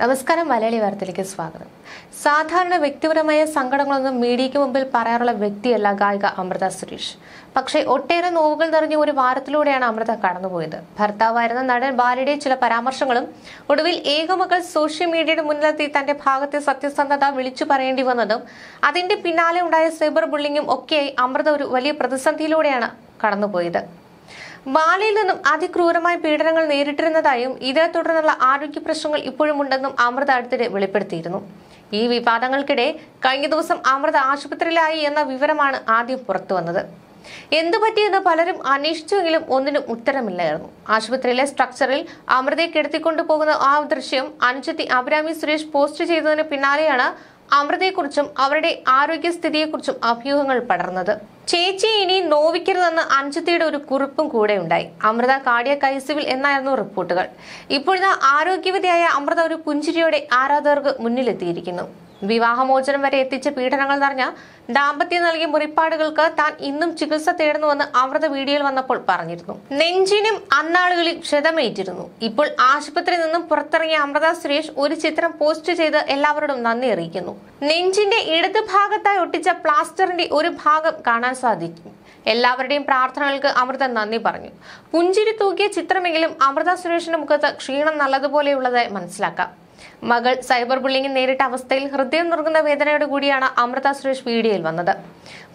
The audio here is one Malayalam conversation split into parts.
നമസ്കാരം മലയാളി വാർത്തയിലേക്ക് സ്വാഗതം സാധാരണ വ്യക്തിപരമായ സങ്കടങ്ങളൊന്നും മീഡിയയ്ക്ക് മുമ്പിൽ പറയാറുള്ള വ്യക്തിയല്ല ഗായിക അമൃത സുരേഷ് പക്ഷേ ഒട്ടേറെ നോവുകൾ നിറഞ്ഞ ഒരു വാരത്തിലൂടെയാണ് അമൃത കടന്നുപോയത് ഭർത്താവായിരുന്ന നടൻ ബാലയുടെ ചില പരാമർശങ്ങളും ഒടുവിൽ ഏകമകൾ സോഷ്യൽ മീഡിയയുടെ മുന്നിലെത്തി തന്റെ ഭാഗത്തെ സത്യസന്ധത വിളിച്ചു പറയേണ്ടി വന്നതും അതിന്റെ പിന്നാലെ ഉണ്ടായ സൈബർ ബുള്ളിങ്ങും ഒക്കെയായി അമൃത ഒരു വലിയ പ്രതിസന്ധിയിലൂടെയാണ് കടന്നുപോയത് ബാലിയിൽ നിന്നും അതിക്രൂരമായ പീഡനങ്ങൾ നേരിട്ടിരുന്നതായും ഇതേ തുടർന്നുള്ള ആരോഗ്യ പ്രശ്നങ്ങൾ ഇപ്പോഴും ഉണ്ടെന്നും അമൃത അടുത്തിടെ വെളിപ്പെടുത്തിയിരുന്നു ഈ വിവാദങ്ങൾക്കിടെ കഴിഞ്ഞ ദിവസം അമൃത ആശുപത്രിയിലായി എന്ന വിവരമാണ് ആദ്യം പുറത്തു വന്നത് എന്തു പറ്റിയെന്ന് പലരും അന്വേഷിച്ചുവെങ്കിലും ഒന്നിനും ഉത്തരമില്ലായിരുന്നു ആശുപത്രിയിലെ സ്ട്രക്ചറിൽ അമൃതയെ കിടത്തിക്കൊണ്ടു പോകുന്ന ആ ദൃശ്യം അനുജത്തി അഭിരാമി സുരേഷ് പോസ്റ്റ് ചെയ്തതിന് പിന്നാലെയാണ് അമൃതയെക്കുറിച്ചും അവരുടെ ആരോഗ്യസ്ഥിതിയെക്കുറിച്ചും അഭ്യൂഹങ്ങൾ പടർന്നത് ചേച്ചി ഇനി നോവിക്കരുതെന്ന് അഞ്ജിത്തിയുടെ ഒരു കുറിപ്പും കൂടെ ഉണ്ടായി അമൃത കാർഡിയക് കൈസിവിൽ എന്നായിരുന്നു റിപ്പോർട്ടുകൾ ഇപ്പോഴത്തെ ആരോഗ്യവതിയായ അമൃത ഒരു പുഞ്ചിരിയോടെ ആരാധകർക്ക് മുന്നിലെത്തിയിരിക്കുന്നു വിവാഹമോചനം വരെ എത്തിച്ച പീഡനങ്ങൾ നിറഞ്ഞ ദാമ്പത്യം നൽകിയ മുറിപ്പാടുകൾക്ക് താൻ ഇന്നും ചികിത്സ തേടുന്നുവെന്ന് അമൃത വീഡിയോയിൽ വന്നപ്പോൾ പറഞ്ഞിരുന്നു നെഞ്ചിനും അന്നാളുകളിൽ ക്ഷതമേറ്റിരുന്നു ഇപ്പോൾ ആശുപത്രിയിൽ നിന്നും പുറത്തിറങ്ങിയ അമൃത സുരേഷ് ഒരു ചിത്രം പോസ്റ്റ് ചെയ്ത് എല്ലാവരോടും നന്ദി അറിയിക്കുന്നു നെഞ്ചിന്റെ ഇടത് ഭാഗത്തായി ഒട്ടിച്ച പ്ലാസ്റ്ററിന്റെ ഒരു ഭാഗം കാണാൻ സാധിക്കും എല്ലാവരുടെയും പ്രാർത്ഥനകൾക്ക് അമൃത നന്ദി പറഞ്ഞു പുഞ്ചിരി തൂക്കിയ ചിത്രമെങ്കിലും അമൃത സുരേഷിന്റെ മുഖത്ത് ക്ഷീണം നല്ലതുപോലെയുള്ളതായി മനസ്സിലാക്കാം മകൾ സൈബർ ബുള്ളിംഗ് നേരിട്ട അവസ്ഥയിൽ ഹൃദയം നുറുങ്ങുന്ന വേദനയോടെ കൂടിയാണ് അമൃത സുരേഷ് വീഡിയോയിൽ വന്നത്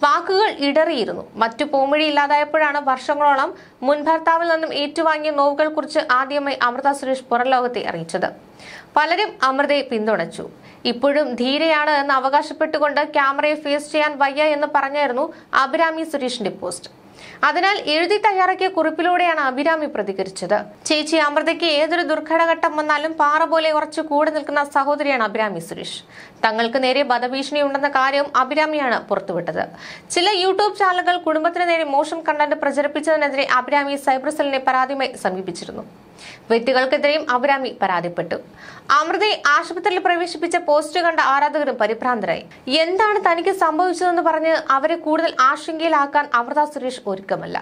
വാക്കുകൾ ഇടറിയിരുന്നു മറ്റു പോമിഴി ഇല്ലാതായപ്പോഴാണ് വർഷങ്ങളോളം മുൻ ഭർത്താവിൽ നിന്നും ഏറ്റുവാങ്ങിയ നോവുകൾ കുറിച്ച് ആദ്യമായി അമൃത സുരേഷ് പുറലോകത്തെ അറിയിച്ചത് പലരും അമൃതയെ പിന്തുണച്ചു ഇപ്പോഴും ധീരയാണ് എന്ന് അവകാശപ്പെട്ടുകൊണ്ട് ക്യാമറയെ ഫേസ് ചെയ്യാൻ വയ്യ എന്ന് പറഞ്ഞായിരുന്നു അഭിരാമി സുരേഷിന്റെ പോസ്റ്റ് അതിനാൽ എഴുതി തയ്യാറാക്കിയ കുറിപ്പിലൂടെയാണ് അഭിരാമി പ്രതികരിച്ചത് ചേച്ചി അമൃതയ്ക്ക് ഏതൊരു ദുർഘടഘട്ടം വന്നാലും പാറ പോലെ ഉറച്ചു കൂടെ നിൽക്കുന്ന സഹോദരിയാണ് അഭിരാമി സുരേഷ് തങ്ങൾക്ക് നേരെ വധഭീഷണി ഉണ്ടെന്ന കാര്യം അഭിരാമിയാണ് പുറത്തുവിട്ടത് ചില യൂട്യൂബ് ചാനലുകൾ കുടുംബത്തിന് നേരെ മോശം കണ്ടന്റ് പ്രചരിപ്പിച്ചതിനെതിരെ അഭിരാമി സൈബർ സെല്ലിനെ പരാതിയുമായി സമീപിച്ചിരുന്നു വ്യക്തികൾക്കെതിരെയും അപരാമി പരാതിപ്പെട്ടു അമൃതയെ ആശുപത്രിയിൽ പ്രവേശിപ്പിച്ച പോസ്റ്റ് കണ്ട ആരാധകരും പരിഭ്രാന്തരായി എന്താണ് തനിക്ക് സംഭവിച്ചതെന്ന് പറഞ്ഞ് അവരെ കൂടുതൽ ആശങ്കയിലാക്കാൻ അമൃത സുരേഷ് ഒരുക്കമല്ല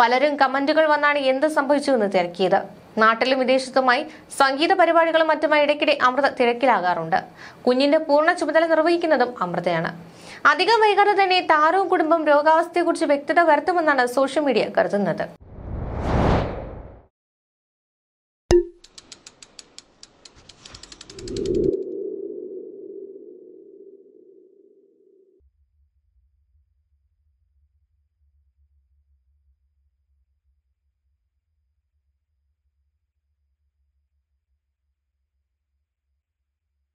പലരും കമന്റുകൾ വന്നാണ് എന്ത് സംഭവിച്ചുവെന്ന് തിരക്കിയത് നാട്ടിലും വിദേശത്തുമായി സംഗീത പരിപാടികളും മറ്റുമായി ഇടയ്ക്കിടെ അമൃത തിരക്കിലാകാറുണ്ട് കുഞ്ഞിന്റെ പൂർണ്ണ ചുമതല നിർവഹിക്കുന്നതും അമൃതയാണ് അധികം വൈകാതെ തന്നെ താരവും കുടുംബം രോഗാവസ്ഥയെക്കുറിച്ച് വ്യക്തത വരുത്തുമെന്നാണ് സോഷ്യൽ മീഡിയ കരുതുന്നത്